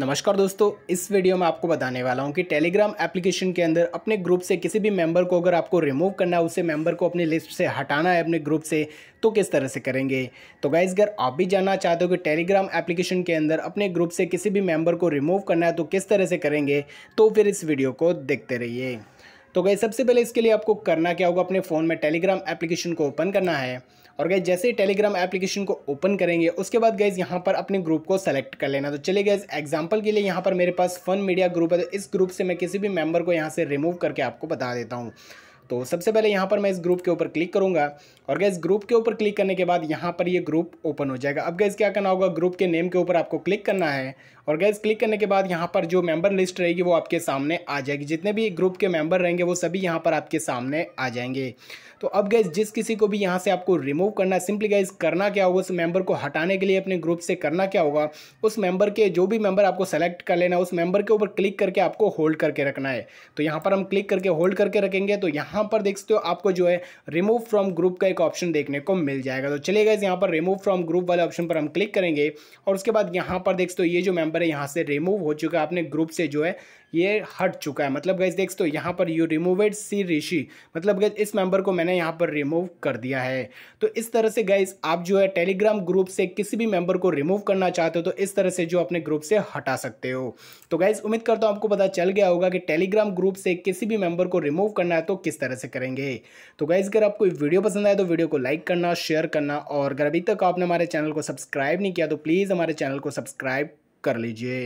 नमस्कार दोस्तों इस वीडियो में आपको बताने वाला हूं कि टेलीग्राम एप्लीकेशन के अंदर अपने ग्रुप से किसी भी मेंबर को अगर आपको रिमूव करना है उसे मेंबर को अपने लिस्ट से हटाना है अपने ग्रुप से तो किस तरह से करेंगे तो गाइज अगर आप भी जानना चाहते हो कि टेलीग्राम एप्लीकेशन के अंदर अपने ग्रुप से किसी भी मेम्बर को रिमूव करना है तो किस तरह से करेंगे तो फिर इस वीडियो को देखते रहिए तो गए सबसे पहले इसके लिए आपको करना क्या होगा अपने फ़ोन में टेलीग्राम एप्लीकेशन को ओपन करना है और गए जैसे ही टेलीग्राम एप्लीकेशन को ओपन करेंगे उसके बाद गए यहाँ पर अपने ग्रुप को सेलेक्ट कर लेना तो चलिए गए एग्जाम्पल के लिए यहाँ पर मेरे पास फन मीडिया ग्रुप है तो इस ग्रुप से मैं किसी भी मेम्बर को यहाँ से रिमूव करके आपको बता देता हूँ तो सबसे पहले यहाँ पर मैं इस ग्रुप के ऊपर क्लिक करूँगा और गैस ग्रुप के ऊपर क्लिक करने के बाद यहाँ पर ये यह ग्रुप ओपन हो जाएगा अब गैस क्या करना होगा ग्रुप के नेम के ऊपर आपको क्लिक करना है और गैस क्लिक करने के बाद यहाँ पर जो मेंबर लिस्ट रहेगी वो आपके सामने आ जाएगी जितने भी ग्रुप के मेंबर रहेंगे वो सभी यहाँ पर आपके सामने आ जाएंगे तो अब गैस जिस किसी को भी यहाँ से आपको रिमूव करना है सिंपली गैस करना क्या होगा उस मेंबर को हटाने के लिए अपने ग्रुप से करना क्या होगा उस मेंबर के जो भी मेंबर आपको सेलेक्ट कर लेना है उस मेंबर के ऊपर क्लिक करके आपको होल्ड करके रखना है तो यहाँ पर हम क्लिक करके होल्ड करके रखेंगे तो यहाँ यहाँ पर देख सकते हो आपको जो है रिमूव फ्रॉम ग्रुप का एक ऑप्शन देखने को मिल जाएगा तो चले गए यहाँ पर रिमूव फ्रॉम ग्रुप वाले ऑप्शन पर हम क्लिक करेंगे और उसके बाद यहाँ पर देख सकते हो ये जो मेंबर है यहाँ से रिमूव हो चुका है अपने ग्रुप से जो है ये हट चुका है मतलब गैस देख सकते हो यहाँ पर यू रिमूवेड सी ऋषि मतलब गैस इस मेंबर को मैंने यहाँ पर रिमूव कर दिया है तो इस तरह से गैस आप जो है टेलीग्राम ग्रुप से किसी भी मेंबर को रिमूव करना चाहते हो तो इस तरह से जो अपने ग्रुप से हटा सकते हो तो गैस उम्मीद करता हूँ आपको पता चल गया होगा कि टेलीग्राम ग्रुप से किसी भी मेंबर को रिमूव करना है तो किस तरह से करेंगे तो गाइज़ अगर आपको वीडियो पसंद आए तो वीडियो को लाइक करना शेयर करना और अगर अभी तक आपने हमारे चैनल को सब्सक्राइब नहीं किया तो प्लीज़ हमारे चैनल को सब्सक्राइब कर लीजिए